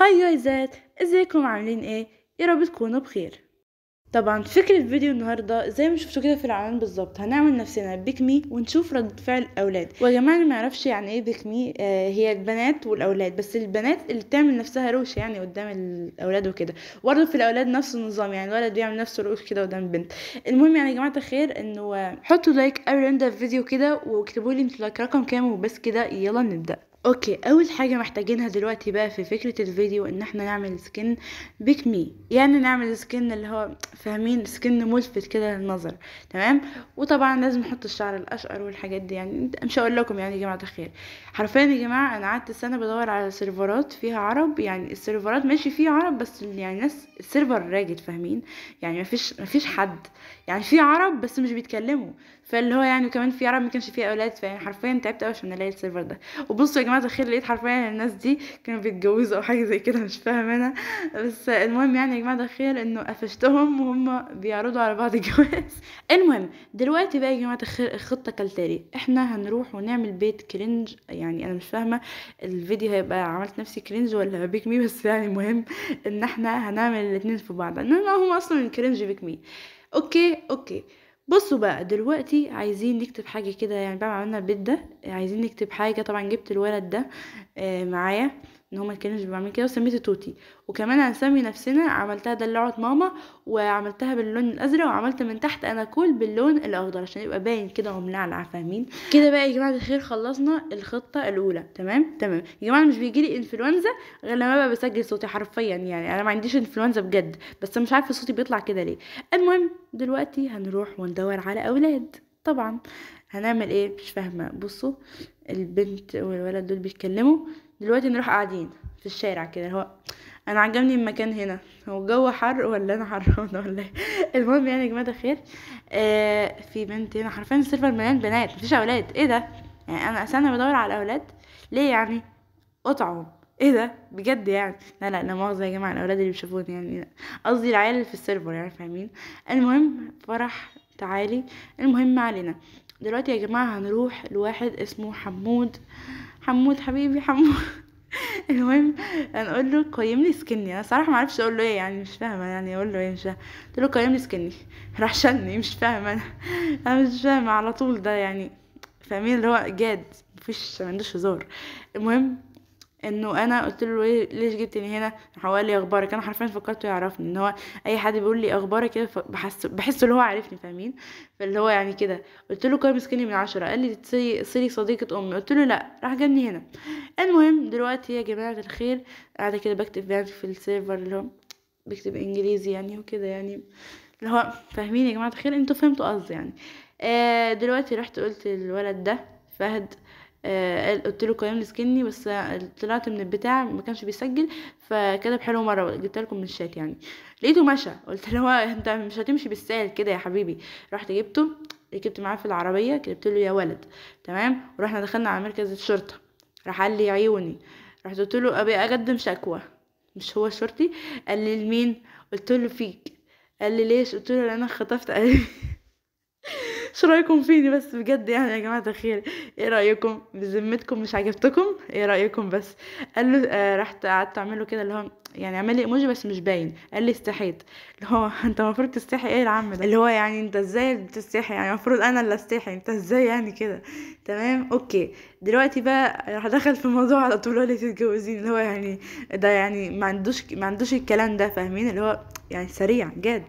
هاي جايزات ازيكم عاملين ايه يا رب تكونوا بخير طبعا فكرة فيديو النهاردة زي ما شفتوا كده في العنوان بالظبط هنعمل نفسنا بيك مي ونشوف رد فعل الأولاد ويا جماعة اللي معرفش يعني ايه بيك مي آه هي البنات والأولاد بس البنات اللي بتعمل نفسها روش يعني قدام الأولاد وكده برضه في الأولاد نفس النظام يعني الولد بيعمل نفسه روش كده قدام البنت المهم يعني يا جماعة الخير انه حطوا لايك قبل ما في الفيديو كده واكتبوا لي انتوا لايك رقم كام وبس كده يلا نبدأ اوكي اول حاجة محتاجينها دلوقتي بقى في فكرة الفيديو ان احنا نعمل سكن بيك مي يعني نعمل سكن اللي هو فاهمين سكن ملفت كده للنظر تمام وطبعا لازم نحط الشعر الاشقر والحاجات دي يعني مش هقول لكم يعني يا جماعة الخير حرفيا يا جماعة انا قعدت السنة بدور على سيرفرات فيها عرب يعني السيرفرات ماشي فيها عرب بس يعني ناس السيرفر راجل فاهمين يعني مفيش مفيش حد يعني في عرب بس مش بيتكلموا فاللي هو يعني كمان في عرب ما كانش فيه اولاد فيعني حرفيا تعبت قوي عشان الاقي السيرفر ده وبصوا يا جماعة جماعه الخير لقيت حرفيا الناس دي كانوا بيتجوزوا او حاجه زي كده مش فاهمه انا بس المهم يعني يا جماعه الخير انه قفشتهم وهم بيعرضوا على بعض الجواز المهم دلوقتي بقى يا جماعه الخير الخطه كالتالي احنا هنروح ونعمل بيت كرنج يعني انا مش فاهمه الفيديو هيبقى عملت نفسي كرنج ولا بيك مي بس يعني المهم ان احنا هنعمل الاتنين في بعض لان هم اصلا الكرنج بيك مي اوكي اوكي بصوا بقى دلوقتي عايزين نكتب حاجه كده يعني بعد ما عملنا البيت ده عايزين نكتب حاجه طبعا جبت الولد ده آه، معايا ان هما كانوا بيعملوا كده وسميته توتي وكمان هنسمي نفسنا عملتها دلعة ماما وعملتها باللون الازرق وعملت من تحت انا كل باللون الاخضر عشان يبقى باين كده وملعلع فاهمين كده بقى يا جماعه الخير خلصنا الخطه الاولى تمام تمام يا جماعه مش بيجي لي انفلونزا غير لما بقى بسجل صوتي حرفيا يعني انا ما عنديش انفلونزا بجد بس مش عارفه صوتي بيطلع كده ليه المهم دلوقتي هنروح وندور على اولاد طبعا هنعمل ايه مش فاهمه بصوا البنت والولد دول بيتكلموا دلوقتي نروح قاعدين في الشارع كده هو انا عجبني المكان هنا هو الجو حر ولا انا حرانه ولا إيه؟ المهم يعني يا جماعه الخير آه في بنت هنا حرفيا السيرفر مليان بنات مفيش اولاد ايه ده يعني انا اصلا بدور على اولاد ليه يعني قطعهم ايه ده بجد يعني لا لا لا مؤاخذه يا جماعه الاولاد اللي بيشوفوني يعني قصدي العيال اللي في السيرفر يعني فاهمين المهم فرح تعالي المهم علينا دلوقتي يا جماعة هنروح لواحد اسمه حمود حمود حبيبي حمود المهم هنقول له قيم لي سكني انا صراحه ما اعرفش اقول له ايه يعني مش فاهمه يعني اقول له ايه مش فاهمه قلت له قيم لي سكني راح شلني مش فاهمه انا انا مش فاهمه على طول ده يعني فاهمين اللي هو جاد مفيش ما عندوش هزار المهم انه انا قلت له إيه، ليش جبتني هنا راح هو قال لي اخبارك انا حرفيا فكرته يعرفني ان هو اي حد بيقول لي اخبارك كده بحس بحس ان هو عارفني فاهمين فاللي هو يعني كده قلت له قيم مسكني من عشرة قال لي سيري صديقه امي قلت له لا راح جابني هنا المهم دلوقتي يا جماعه الخير قاعده كده بكتب يعني في السيرفر اللي هو بكتب انجليزي يعني وكده يعني اللي هو فاهمين يا جماعه الخير انتوا فهمتوا قصدي يعني آه دلوقتي رحت قلت للولد ده فهد آه، قلت له كلام سكني بس طلعت من البتاع ما كانش بيسجل فكتب حلو مره جبت لكم من الشات يعني لقيته مشى قلت له انت مش هتمشي بالسهل كده يا حبيبي رحت جبته ركبت معاه في العربيه كتبت له يا ولد تمام ورحنا دخلنا على مركز الشرطه راح قال لي عيوني رحت قلت له ابي اقدم شكوى مش هو الشرطي قال لي لمين قلت له فيك قال لي ليش قلت له انا خطفت قلبي شو رايكم فيني بس بجد يعني يا جماعه الخير ايه رايكم بذمتكم مش عجبتكم ايه رايكم بس قال له آه رحت قعدت اعمله كده اللي هو يعني عمل لي ايموجي بس مش باين قال لي استحيت اللي هو انت المفروض تستحي ايه العم ده اللي هو يعني انت ازاي بتستحي يعني المفروض انا اللي استحي انت ازاي يعني كده تمام اوكي دلوقتي بقى راح دخل في الموضوع على طول اللي تتجوزين اللي هو يعني ده يعني ما عندوش ما عندوش الكلام ده فاهمين اللي هو يعني سريع جاد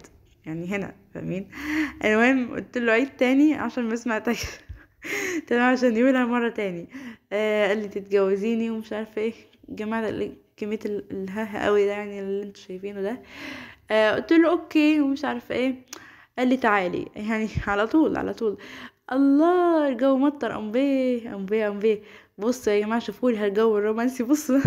يعني هنا فاهمين المهم قلت له عيد تاني عشان ما سمعتك تمام عشان يقولها مره تاني آه قال لي تتجوزيني ومش عارفه ايه جماعه كميه الهاه قوي ده يعني اللي انتوا شايفينه ده آه قلت له اوكي ومش عارفه ايه قال لي تعالي يعني على طول على طول الله الجو مطر ام بيه ام بيه ام بيه بصوا يا جماعه شوفوا لي الجو الرومانسي بصوا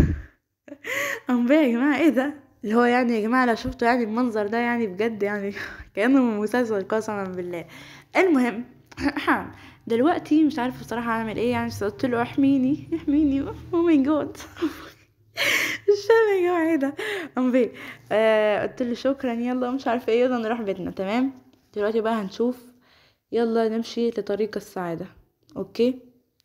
ام بيه يا جماعه ايه ده اللي هو يعني يا جماعه لو شفتوا يعني المنظر ده يعني بجد يعني كأنه مسلسل قسما بالله المهم دلوقتي مش عارفه بصراحه اعمل ايه يعني قلت له احميني احميني او ماي جاد الشام يا جماعه ايه ده ام بي آه، قلت له شكرا يلا مش عارفه ايه يلا نروح بيتنا تمام دلوقتي بقى هنشوف يلا نمشي لطريق السعاده اوكي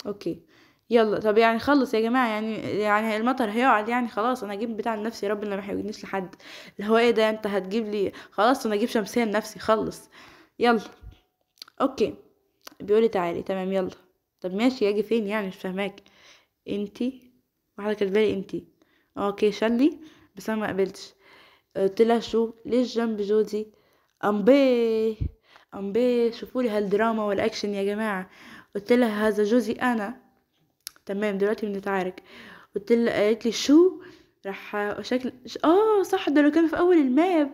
اوكي يلا طب يعني خلص يا جماعه يعني يعني المطر هيقعد يعني خلاص انا اجيب بتاع لنفسي ربنا ما يحوجنيش لحد اللي هو ايه ده انت هتجيب لي خلاص انا اجيب شمسيه لنفسي خلص يلا اوكي بيقولي تعالي تمام يلا طب ماشي اجي فين يعني مش فاهماك انتي واحده كاتبالي انتي اوكي شلي بس انا ما قبلتش قلت لها شو ليش جنب جوزي امبي امبي شوفوا لي هالدراما والاكشن يا جماعه قلت لها هذا جوزي انا تمام دلوقتي بنتعارك قلت لها قالت لي شو راح شكل اه صح ده اللي كان في اول الماب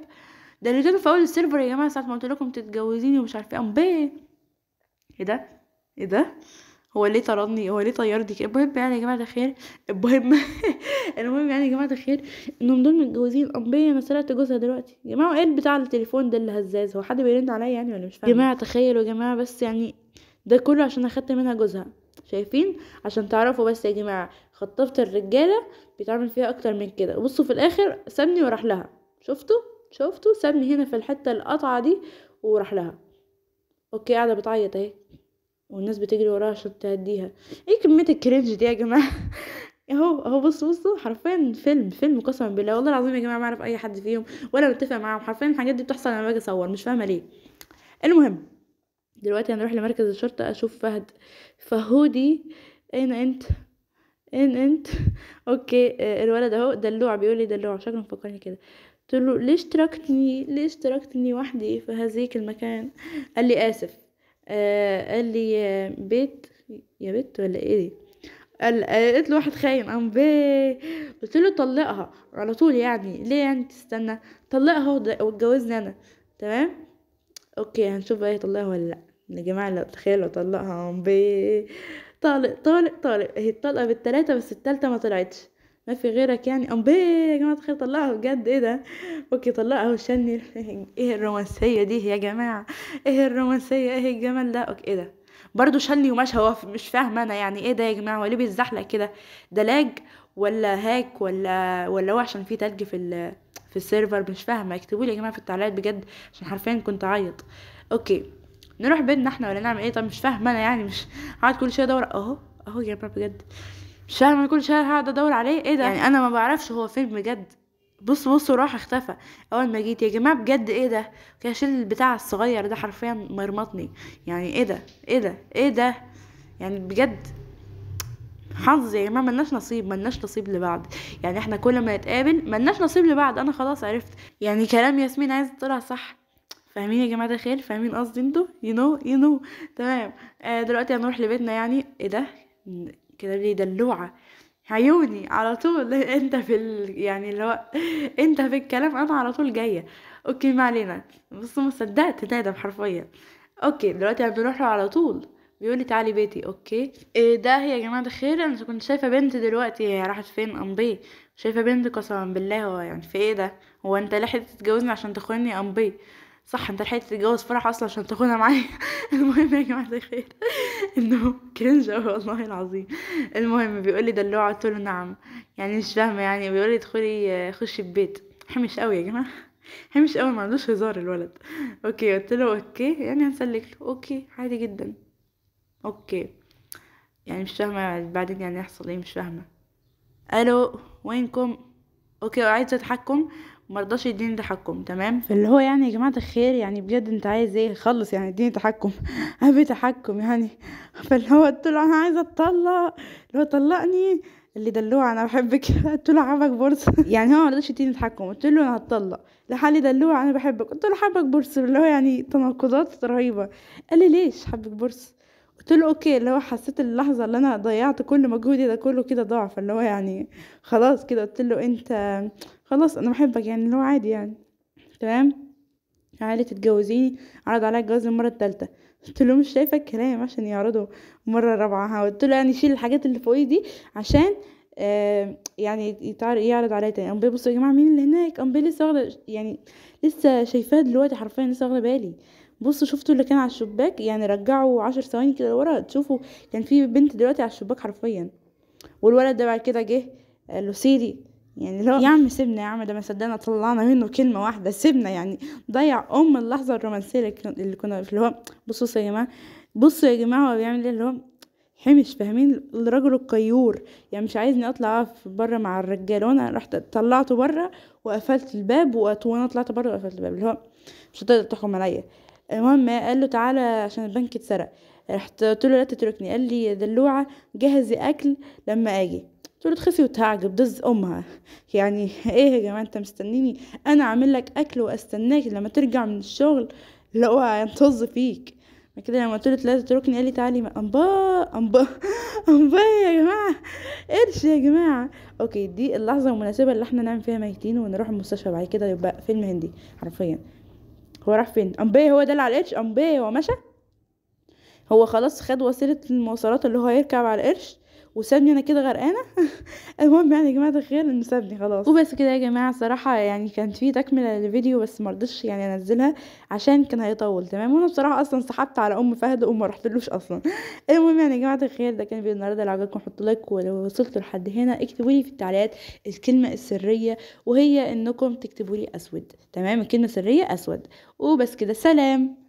ده اللي كان في اول السيرفر يا جماعه ساعه ما قلت لكم تتجوزيني ومش عارفه ايه امبي ايه ده ايه ده هو ليه طردني هو ليه طيرني كده المهم يعني يا جماعه الخير المهم المهم يعني يا جماعه الخير انهم دول متجوزين امبيه سرقت جوزها دلوقتي يا جماعه ايه بتاع التليفون ده اللي هزاز هو حد بيرن عليا يعني ولا مش فاهم يا جماعه تخيلوا يا جماعه بس يعني ده كله عشان اخدت منها جوزها شايفين عشان تعرفوا بس يا جماعه خطافه الرجاله بيتعمل فيها اكتر من كده بصوا في الاخر سابني وراح لها شفتوا شفتوا سابني هنا في الحته القطعه دي وراح لها اوكي قاعده بتعيط اهي والناس بتجري وراها عشان تهديها ايه كميه الكرنج دي يا جماعه اهو اهو بصوا بصوا حرفيا فيلم فيلم قسما بالله والله العظيم يا جماعه ما اعرف اي حد فيهم ولا متفق معاهم حرفيا الحاجات دي بتحصل لما باجي اصور مش فاهمه ليه المهم دلوقتي هنروح لمركز الشرطة أشوف فهد فهودي أين أنت؟ أين أنت؟ أوكي آه، الولد أهو دلوع بيقول لي دلوع شكله مفكرني كده قلت له ليش تركتني ليش تركتني وحدي في هذيك المكان قال لي آسف آه قال لي بيت يا بت ولا ايه دي قال آه، قلت له واحد خاين قام بي قلت له طلقها على طول يعني ليه يعني تستنى طلقها واتجوزني انا تمام اوكي هنشوف بقى هيطلقها ولا لا يا جماعة لو تخيلوا طلقها بي طالق طالق طالق هي الطلقة بالتلاتة بس التالتة ما طلعتش ما في غيرك يعني بي يا جماعة تخيل طلقها بجد ايه ده اوكي طلقها وشني ايه الرومانسية دي يا جماعة ايه الرومانسية ايه الجمال ده اوكي ايه ده برضو شلي ومشى هو مش فاهمه انا يعني ايه ده يا جماعه هو ليه بيتزحلق كده ده لاج ولا هاك ولا ولا هو عشان في تلج في ال... في السيرفر مش فاهمه اكتبوا لي يا جماعه في التعليقات بجد عشان حرفيا كنت اعيط اوكي نروح بيتنا احنا ولا نعمل ايه طب مش فاهمه انا يعني مش هقعد كل شويه ادور اهو اهو يا جماعه بجد مش فاهمه كل شويه هقعد ادور عليه ايه ده يعني انا ما بعرفش هو فين بجد بص بص راح اختفى اول ما جيت يا جماعه بجد ايه ده كان شيل البتاع الصغير ده حرفيا مرمطني يعني ايه ده ايه ده ايه ده يعني بجد حظ يا جماعه ملناش نصيب ملناش نصيب لبعض يعني احنا كل ما نتقابل ملناش نصيب لبعض انا خلاص عرفت يعني كلام ياسمين عايز طلع صح فاهمين يا جماعه الخير فاهمين قصدي انتوا يو نو يو نو تمام آه دلوقتي هنروح لبيتنا يعني ايه ده كده ليه دلوعه عيوني على طول انت في ال... يعني اللي هو انت في الكلام انا على طول جايه اوكي ما علينا بص ما صدقت ده حرفيا اوكي دلوقتي هنروح له على طول بيقول لي تعالي بيتي اوكي إيه ده يا جماعه الخير انا كنت شايفه بنت دلوقتي هي راحت فين امبي شايفه بنت قسما بالله هو يعني في ايه ده هو انت لحقت تتجوزني عشان تخوني امبي صح انت لحقت تتجوز فرح اصلا عشان تاخدها معايا المهم يا جماعه الخير انه كرنج اوي والله العظيم المهم بيقول لي دلوعه قلت له نعم يعني مش فاهمه يعني بيقول لي ادخلي خشي البيت حمش قوي يا جماعه حمش قوي ما عندوش هزار الولد اوكي قلت له اوكي يعني هنسلك له اوكي عادي جدا اوكي يعني مش فاهمه بعدين يعني يحصل ايه مش فاهمه الو وينكم اوكي عايزه تحكم مرضاش يديني تحكم تمام فاللي هو يعني يا جماعه الخير يعني بجد انت عايز ايه خلص يعني اديني تحكم ابي تحكم يعني فاللي هو قلت له انا عايزه اتطلق اللي هو طلقني اللي دلوعه انا بحبك قلت له حبك بورصه يعني هو مرضاش يديني تحكم قلت له انا هتطلق لحالي دلوعه انا بحبك قلت له حبك بورصه اللي هو يعني تناقضات رهيبه قال لي ليش حبك بورصه قلت له اوكي اللي هو حسيت اللحظه اللي انا ضيعت كل مجهودي ده كله كده ضاع فاللي هو يعني خلاص كده قلت له انت خلاص انا بحبك يعني اللي هو عادي يعني تمام عائلة تتجوزيني عرض عليا الجواز المرة التالتة قلت له مش شايفة الكلام عشان يعرضوا مرة رابعة قلت له يعني شيل الحاجات اللي فوقي دي عشان آه يعني يعرض عليا تاني قام بيبصوا يا جماعة مين اللي هناك قام لسه واخدة يعني لسه شايفاه دلوقتي حرفيا لسه واخدة بالي بصوا شفتوا اللي كان على الشباك يعني رجعوا عشر ثواني كده لورا تشوفوا كان في بنت دلوقتي على الشباك حرفيا والولد ده بعد كده جه قال آه، له سيري يعني لو يا عم سيبنا يا عم ده ما صدقنا طلعنا منه كلمه واحده سيبنا يعني ضيع ام اللحظه الرومانسيه اللي كنا اللي هو بصوا يا جماعه بصوا يا جماعه هو بيعمل ايه اللي هو حمش فاهمين الرجل القيور يعني مش عايزني اطلع اقف بره مع الرجال وانا رحت طلعته بره وقفلت الباب وانا طلعت بره وقفلت الباب اللي هو مش هتقدر تحكم عليا المهم قال له تعالى عشان البنك اتسرق رحت قلت له لا تتركني قال لي دلوعه جهزي اكل لما اجي قلت له تخفي وتعجب دز امها يعني ايه يا جماعه انت مستنيني انا اعمل لك اكل واستناك لما ترجع من الشغل اللي هو هينطز فيك كده لما قلت له لا تتركني قال لي تعالي امبا امبا امبا يا جماعه قرش يا جماعه اوكي دي اللحظه المناسبه اللي احنا نعمل فيها ميتين ونروح المستشفى بعد كده يبقى فيلم هندي حرفيا هو راح فين امبابي هو ده اللي على القرش امبابي هو مشى هو خلاص خد وسيله المواصلات اللي هو هيركب على القرش وسابني انا كده غرقانه المهم يعني يا جماعه الخير انه سابني خلاص وبس كده يا جماعه صراحه يعني كانت في تكمله للفيديو بس ما يعني انزلها عشان كان هيطول تمام وانا بصراحه اصلا سحبت على ام فهد وما رحتلوش اصلا المهم يعني يا جماعه الخير ده كان فيديو النهارده لو عجبكم حطوا لايك ولو وصلتوا لحد هنا اكتبوا لي في التعليقات الكلمه السريه وهي انكم تكتبوا لي اسود تمام الكلمه السريه اسود وبس كده سلام